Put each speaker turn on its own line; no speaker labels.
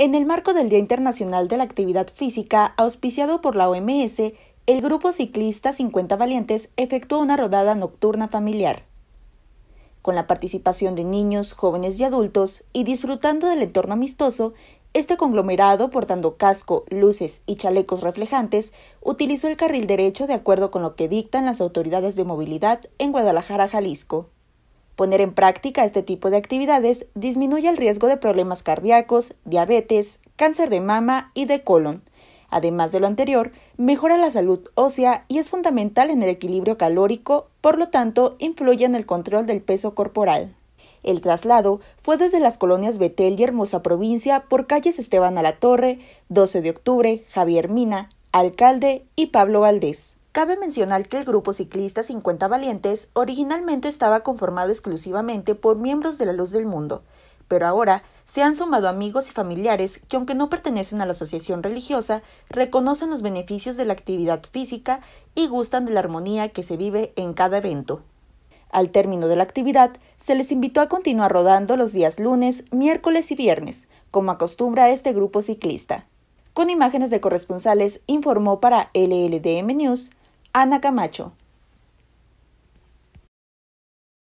En el marco del Día Internacional de la Actividad Física, auspiciado por la OMS, el grupo ciclista 50 Valientes efectuó una rodada nocturna familiar. Con la participación de niños, jóvenes y adultos, y disfrutando del entorno amistoso, este conglomerado, portando casco, luces y chalecos reflejantes, utilizó el carril derecho de acuerdo con lo que dictan las autoridades de movilidad en Guadalajara, Jalisco. Poner en práctica este tipo de actividades disminuye el riesgo de problemas cardíacos, diabetes, cáncer de mama y de colon. Además de lo anterior, mejora la salud ósea y es fundamental en el equilibrio calórico, por lo tanto, influye en el control del peso corporal. El traslado fue desde las colonias Betel y Hermosa Provincia por calles Esteban a la Torre, 12 de octubre, Javier Mina, Alcalde y Pablo Valdés. Cabe mencionar que el grupo ciclista 50 Valientes originalmente estaba conformado exclusivamente por miembros de la Luz del Mundo, pero ahora se han sumado amigos y familiares que, aunque no pertenecen a la asociación religiosa, reconocen los beneficios de la actividad física y gustan de la armonía que se vive en cada evento. Al término de la actividad, se les invitó a continuar rodando los días lunes, miércoles y viernes, como acostumbra este grupo ciclista. Con imágenes de corresponsales, informó para LLDM News Ana Camacho.